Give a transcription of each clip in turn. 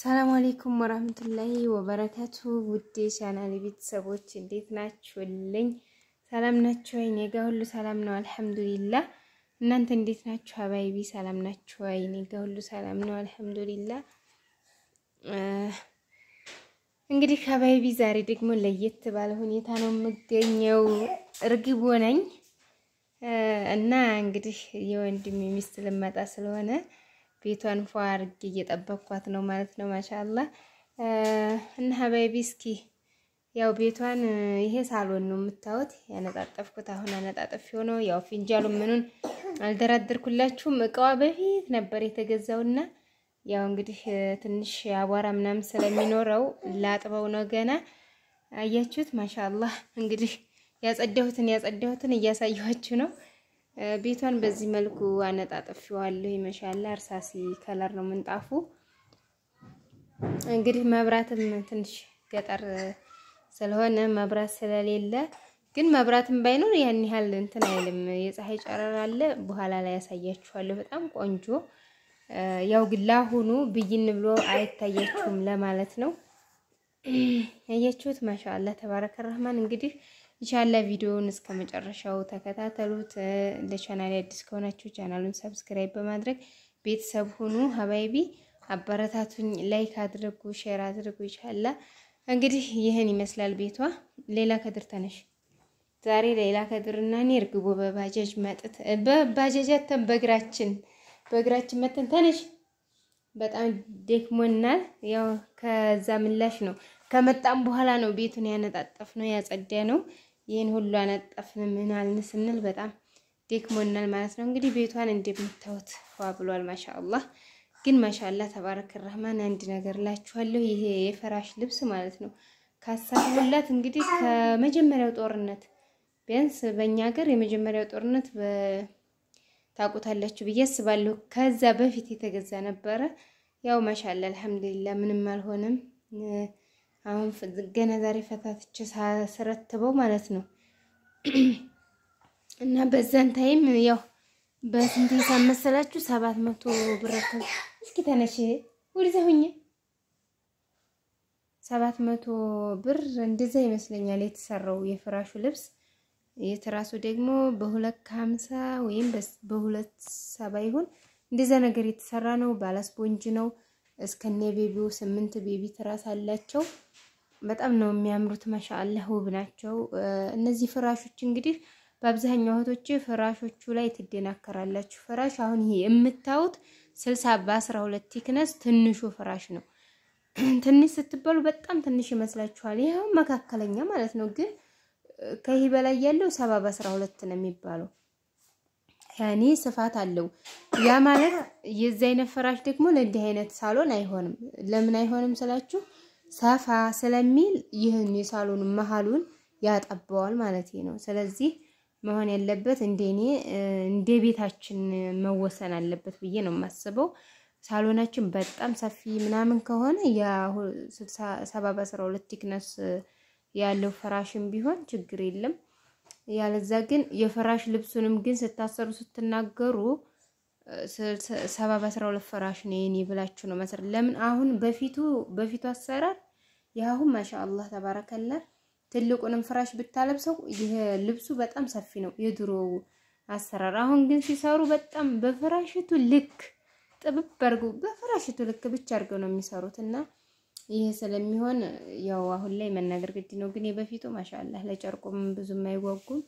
ሰላም አሌይኩም ወራህመቱላሂ ወበረካቱ። ውዴ ቻናል ቤተሰቦች እንዴት ናችሁልኝ? ሰላም ናችሁ ወይ? እኔ ጋር ሁሉ ሰላም ነው አልሐምዱሊላ። እናንተ እንዴት ናችሁ? አባይቢ ሰላም ናችሁ ወይ? እኔ ጋር ሁሉ ሰላም ነው አልሐምዱሊላ። እንግዲህ አባይቢ ዛሬ ደግሞ ለየት ባለ ሁኔታ ነው የምገኘው። እርግቦ ነኝ እና እንግዲህ የወንድሜ ሚስት ልመጣ ስለሆነ ቤቷን ፏ አድርጌ እየጠበቅኳት ነው ማለት ነው። ማሻላ እና ሀባይቢ እስኪ ያው ቤቷን ይሄ ሳሎን ነው የምታዩት። ያነጣጠፍኩት አሁን አነጣጠፍ የሆነው ያው ፊንጃሉ ምኑን አልደራደርኩላችሁም። እቃዋ በፊት ነበር የተገዛውና ያው እንግዲህ ትንሽ አቧራ ምናምን ስለሚኖረው ላጥበው ነው ገና። አያችሁት ማሻአላህ እንግዲህ ያጸደሁትን ያጸደሁትን እያሳየኋችሁ ነው። ቤቷን በዚህ መልኩ አነጣጥፊዋለሁ። ይመሻላ እርሳሲ ከለር ነው ምንጣፉ። እንግዲህ መብራትም ትንሽ ገጠር ስለሆነ መብራት ስለሌለ ግን መብራትም ባይኖር ያን ያህል እንትን አይልም። የፀሐይ ጨረር አለ፣ በኋላ ላይ ያሳያችኋለሁ። በጣም ቆንጆ ያው ግላ ሆኖ ብይን ብሎ አይታያችሁም ለማለት ነው። ያያችሁት ማሻአላ ተባረከ ረህማን እንግዲህ ኢንሻላ ቪዲዮውን እስከ መጨረሻው ተከታተሉት። ለቻናል አዲስ ከሆናችሁ ቻናሉን ሰብስክራይብ በማድረግ ቤተሰብ ሁኑ። ሀባይቢ አበረታቱኝ፣ ላይክ አድርጉ፣ ሼር አድርጉ። ኢንሻላ እንግዲህ ይህን ይመስላል ቤቷ። ሌላ ከድር ተነሽ። ዛሬ ሌላ እና እኔ እርግቦ በባጃጅ መጥት በባጃጃተን በእግራችን በእግራችን መጥተን ተነሽ። በጣም ደክሞናል። ያው ከዛ ምላሽ ነው ከመጣም በኋላ ነው ቤቱን ያነጣጠፍ ነው ያጸዳ ነው። ይህን ሁሉ አነጠፍን ምን አልን ስንል በጣም ደክሞናል ማለት ነው። እንግዲህ ቤቷን እንደምታዩት ዋ ብሏል። ማሻአላህ ግን ማሻአላህ ተባረክ ረህማን። አንድ ነገር ላችኋለሁ። ይሄ የፈራሽ ልብስ ማለት ነው ካሳሁላት እንግዲህ ከመጀመሪያው ጦርነት ቢያንስ በእኛ ሀገር የመጀመሪያው ጦርነት ታውቁታላችሁ ብዬ አስባለሁ። ከዛ በፊት የተገዛ ነበረ። ያው ማሻአላህ አልሐምዱሊላህ ምንም አልሆነም። አሁን ገና ዛሬ ፈታትቼ ሳስረትበው ማለት ነው። እና በዛን ታይም ያው በስንት ሂሳብ መሰላችሁ? ሰባት መቶ ብር እስኪ ተነሽ ወደዚያ ሁኜ ሰባት መቶ ብር እንደዛ ይመስለኛል የተሰራው የፍራሹ ልብስ የትራሱ ደግሞ በሁለት ከሀምሳ ወይም በሁለት ሰባ ይሁን እንደዛ ነገር የተሰራ ነው። ባላስፖንጅ ነው። እስከነ ቤቢው ስምንት ቤቢ ትራስ አላቸው። በጣም ነው የሚያምሩት። ማሻአላህ ውብ ናቸው። እነዚህ ፍራሾች እንግዲህ በአብዛኛው እህቶች ፍራሾቹ ላይ ትደናከራላችሁ። ፍራሽ አሁን ይሄ የምታዩት 60 በ12 ቲክነስ ትንሹ ፍራሽ ነው። ትንሽ ስትበሉ በጣም ትንሽ ይመስላችኋል። ይሄው መካከለኛ ማለት ነው። ግን ከይህ በላይ ያለው 70 በ12 ነው የሚባለው። ያኔ ስፋት አለው። ያ ማለት የዚህ አይነት ፍራሽ ደግሞ ለእንዲህ አይነት ሳሎን አይሆንም። ለምን አይሆንም ስላችሁ ሰፋ ስለሚል ይህን የሳሎን መሀሉን ያጠበዋል ማለት ነው። ስለዚህ መሆን ያለበት እንደኔ እንደ ቤታችን መወሰን አለበት ብዬ ነው የማስበው። ሳሎናችን በጣም ሰፊ ምናምን ከሆነ ሰባ በአስራ ሁለት ቲክነስ ያለው ፍራሽም ቢሆን ችግር የለም። ያለዛ ግን የፍራሽ ልብሱንም ግን ስታሰሩ ስትናገሩ ሰባ በስራ ሁለት ፍራሽ ነው የኔ ብላችሁ ነው መስራት። ለምን አሁን በፊቱ በፊቱ አሰራር ያሁን ማሻአላህ ተባረከላ ትልቁንም ፍራሽ ብታለብሰው ይህ ልብሱ በጣም ሰፊ ነው የድሮ አሰራር። አሁን ግን ሲሰሩ በጣም በፍራሽቱ ልክ ጥብብ አድርገው በፍራሽቱ ልክ ብቻ አድርገው ነው የሚሰሩት እና ይህ ስለሚሆን ያው አሁን ላይ መናገር ግድ ነው። ግን የበፊቱ ማሻአላህ ለጨርቁም ብዙም አይጓጉም።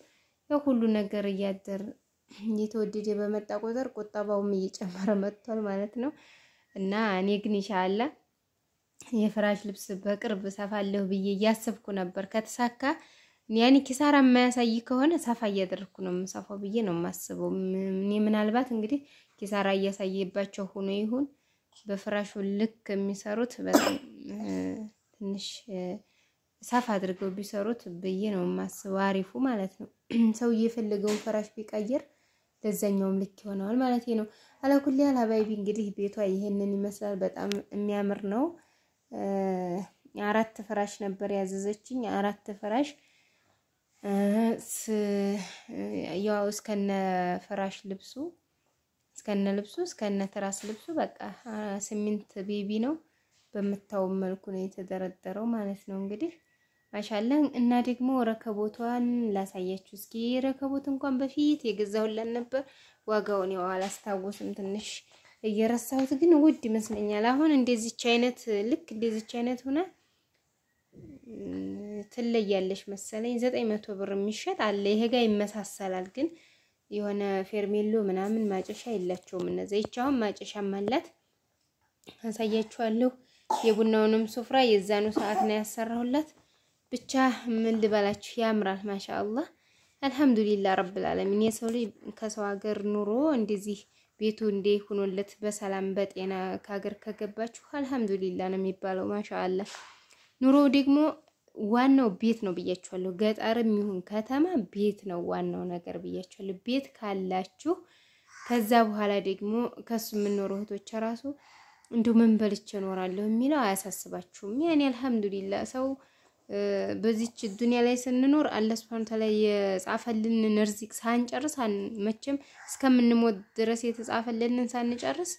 ያው ሁሉ ነገር እያደር እየተወደደ በመጣ ቁጥር ቁጠባውም እየጨመረ መጥቷል ማለት ነው። እና እኔ ግን ይሻለ የፍራሽ ልብስ በቅርብ ሰፋለሁ ብዬ እያሰብኩ ነበር። ከተሳካ ያኔ ኪሳራ የማያሳይ ከሆነ ሰፋ እያደረግኩ ነው የምሰፋው ብዬ ነው የማስበው። እኔ ምናልባት እንግዲህ ኪሳራ እያሳየባቸው ሆኖ ይሁን በፍራሹ ልክ የሚሰሩት በጣም ትንሽ ሰፋ አድርገው ቢሰሩት ብዬ ነው የማስበው። አሪፉ ማለት ነው ሰው የፈለገውን ፍራሽ ቢቀይር ለዛኛውም ልክ ይሆነዋል ማለት ነው። አላኩል ያህል ሀባይቢ እንግዲህ ቤቷ ይሄንን ይመስላል። በጣም የሚያምር ነው። አራት ፍራሽ ነበር ያዘዘችኝ። አራት ፍራሽ ያው እስከነ ፍራሽ ልብሱ እስከነ ልብሱ እስከነ ትራስ ልብሱ በቃ ስምንት ቤቢ ነው በምታውም መልኩ ነው የተደረደረው ማለት ነው እንግዲህ ማሻለን እና ደግሞ ረከቦቷን ላሳያችሁ እስኪ። ረከቦት እንኳን በፊት የገዛሁላን ነበር። ዋጋውን ያው አላስታወስም፣ ትንሽ እየረሳሁት፣ ግን ውድ ይመስለኛል። አሁን እንደዚች አይነት ልክ እንደዚች አይነት ሆና ትለያለች መሰለኝ። ዘጠኝ መቶ ብር የሚሸጥ አለ። ይሄ ጋር ይመሳሰላል፣ ግን የሆነ ፌርሜሎ ምናምን ማጨሻ የላቸውም እነዚያ። ይቺ አሁን ማጨሻ አላት፣ አሳያችኋለሁ። የቡናውንም ስፍራ የዛኑ ሰዓት ነው ያሰራሁላት። ብቻ ምን ልበላችሁ ያምራል። ማሻአላህ አልሐምዱሊላህ ረብ ዓለሚን። የሰው ልጅ ከሰው ሀገር ኑሮ እንደዚህ ቤቱ እንዴ ሆኖለት በሰላም በጤና ከሀገር ከገባችሁ አልሐምዱሊላህ ነው የሚባለው። ማሻአላህ ኑሮ ደግሞ ዋናው ቤት ነው ብያችኋለሁ። ገጠርም ይሁን ከተማ ቤት ነው ዋናው ነገር ብያችኋለሁ። ቤት ካላችሁ ከዛ በኋላ ደግሞ ከሱ የምኖረው እህቶች ራሱ እንዲሁ ምን በልቼ እኖራለሁ የሚለው አያሳስባችሁም። ያኔ አልሐምዱሊላህ ሰው በዚች ዱንያ ላይ ስንኖር አላህ ሱብሃነሁ ወተዓላ የጻፈልንን ርዚቅ ሳንጨርስ መቼም እስከምንሞት ድረስ የተጻፈልንን ሳንጨርስ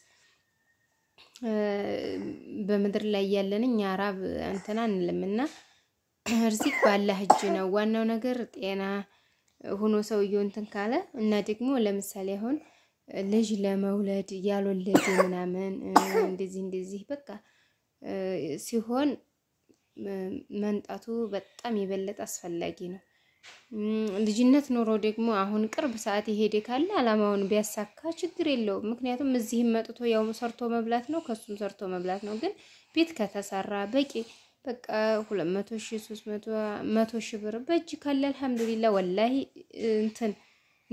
በምድር ላይ ያለን እኛ ራብ እንትና አንልምና ርዚቅ ባላህ እጅ ነው። ዋናው ነገር ጤና ሆኖ ሰውየው እንትን ካለ እና ደግሞ ለምሳሌ አሁን ልጅ ለመውለድ ያልወለደ ምናምን እንደዚህ እንደዚህ በቃ ሲሆን መምጣቱ በጣም የበለጠ አስፈላጊ ነው። ልጅነት ኖሮ ደግሞ አሁን ቅርብ ሰዓት የሄደ ካለ አላማውን ቢያሳካ ችግር የለውም። ምክንያቱም እዚህም መጥቶ ያው ሰርቶ መብላት ነው፣ ከሱም ሰርቶ መብላት ነው። ግን ቤት ከተሰራ በቂ በቃ ሁለት መቶ ሺ ሶስት መቶ ሺ ብር በእጅ ካለ አልሐምዱሊላ። ወላሂ እንትን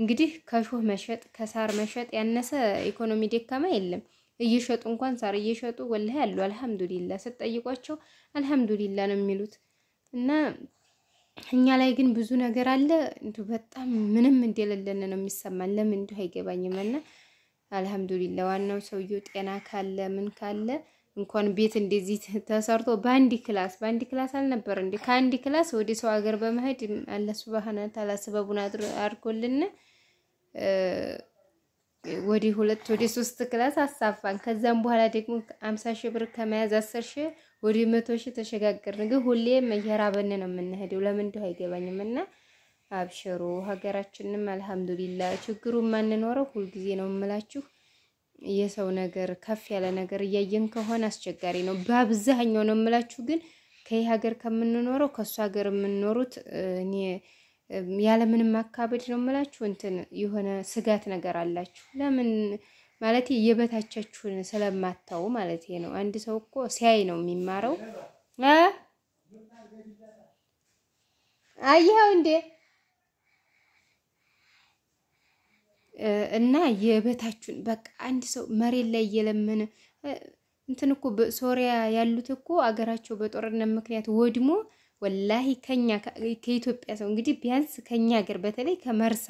እንግዲህ ከሾህ መሸጥ ከሳር መሸጥ ያነሰ ኢኮኖሚ ደካማ የለም። እየሸጡ እንኳን ሳር እየሸጡ ወላሂ ያሉ አልሐምዱሊላ ስትጠይቋቸው አልሐምዱሊላ ነው የሚሉት እና እኛ ላይ ግን ብዙ ነገር አለ እንዲሁ በጣም ምንም እንደሌለን ነው የሚሰማን። ለምን እንዲሁ አይገባኝም። እና አልሐምዱሊላ ዋናው ሰውየው ጤና ካለ ምን ካለ እንኳን ቤት እንደዚህ ተሰርቶ በአንድ ክላስ በአንድ ክላስ አልነበር እንዴ? ከአንድ ክላስ ወደ ሰው ሀገር በመሄድ አላህ ሱብሃነ ተዓላ ሰበቡን አድርጎልን ወደ ሁለት ወደ ሶስት ክላስ አሳፋን። ከዛም በኋላ ደግሞ አምሳ ሺህ ብር ከመያዝ አስር ሺህ ወደ መቶ ሺህ ተሸጋገርን። ግን ሁሌም እየራበን ነው የምንሄደው። ለምን እንደው አይገባኝም። እና አብሽሩ ሀገራችንም አልሐምዱሊላ ችግሩ የማንኖረው ሁልጊዜ ነው የምላችሁ የሰው ነገር ከፍ ያለ ነገር እያየን ከሆነ አስቸጋሪ ነው። በአብዛኛው ነው የምላችሁ ግን ከይህ ሀገር ከምንኖረው ከእሱ ሀገር የምንኖሩት እኔ ያለምንም አካበድ ነው የምላችሁ። እንትን የሆነ ስጋት ነገር አላችሁ። ለምን ማለት የበታቻችሁን ስለማታው ማለት ነው። አንድ ሰው እኮ ሲያይ ነው የሚማረው። አየኸው እንዴ? እና የበታችሁን በቃ አንድ ሰው መሬት ላይ እየለመነ እንትን እኮ ሶሪያ ያሉት እኮ አገራቸው በጦርነት ምክንያት ወድሞ ወላሂ ከኛ ከኢትዮጵያ ሰው እንግዲህ ቢያንስ ከኛ ሀገር በተለይ ከመርሳ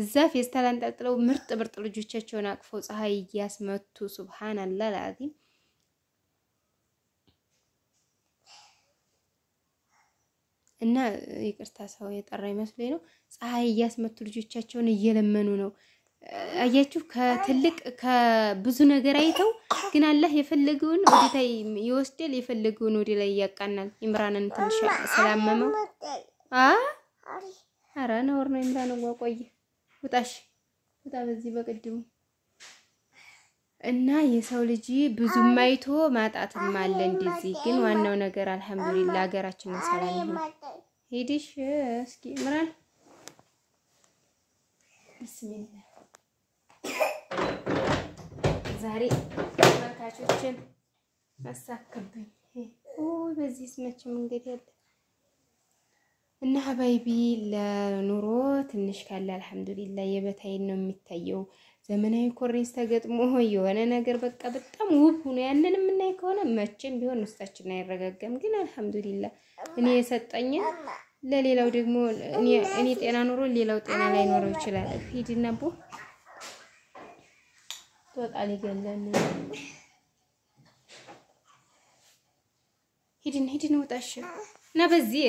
እዛ ፌስታል አንጠልጥለው ምርጥ ምርጥ ልጆቻቸውን አቅፈው ፀሐይ እያስመቱ ሱብሃንአላ አልዓዚም። እና ይቅርታ ሰው የጠራ ይመስለኝ ነው። ፀሐይ እያስመቱ ልጆቻቸውን እየለመኑ ነው። አያችሁ ከትልቅ ከብዙ ነገር አይተው ግን አላህ የፈለገውን ወደታይ ይወስዳል፣ የፈለገውን ወደ ላይ ያቃናል። ኢምራንን ትንሽ ስላመመው አ አረ ነውር ነው። ኢምራን ቆየ ውጣሽ፣ ውጣ በዚህ በቅድሙ እና የሰው ልጅ ብዙ አይቶ ማጣትም አለ እንደዚህ። ግን ዋናው ነገር አልሐምዱሊላ ሀገራችንን ሰላም ይሁን። ሄድሽ እስኪ ኢምራን ቢስሚላህ ዛሬ ተመልካቾችን አሳክብኝ። በዚህ ስመችም እንግዲህ ያለ እና ሀባይቢ ለኑሮ ትንሽ ካለ አልሐምዱሊላ የበታይን ነው የሚታየው። ዘመናዊ ኮሬንስ ተገጥሞ የሆነ ነገር በቃ በጣም ውብ ሆኖ ያንን የምናይ ከሆነ መቼም ቢሆን ውስጣችን አይረጋገም። ግን አልሐምዱሊላ እኔ የሰጠኝን ለሌላው ደግሞ እኔ ጤና ኑሮ ሌላው ጤና ላይኖረው ይችላል። ሂድና ቦ ትወጣ ሊገለን ሂድን ሂድን ውጣሽ እና በዚህ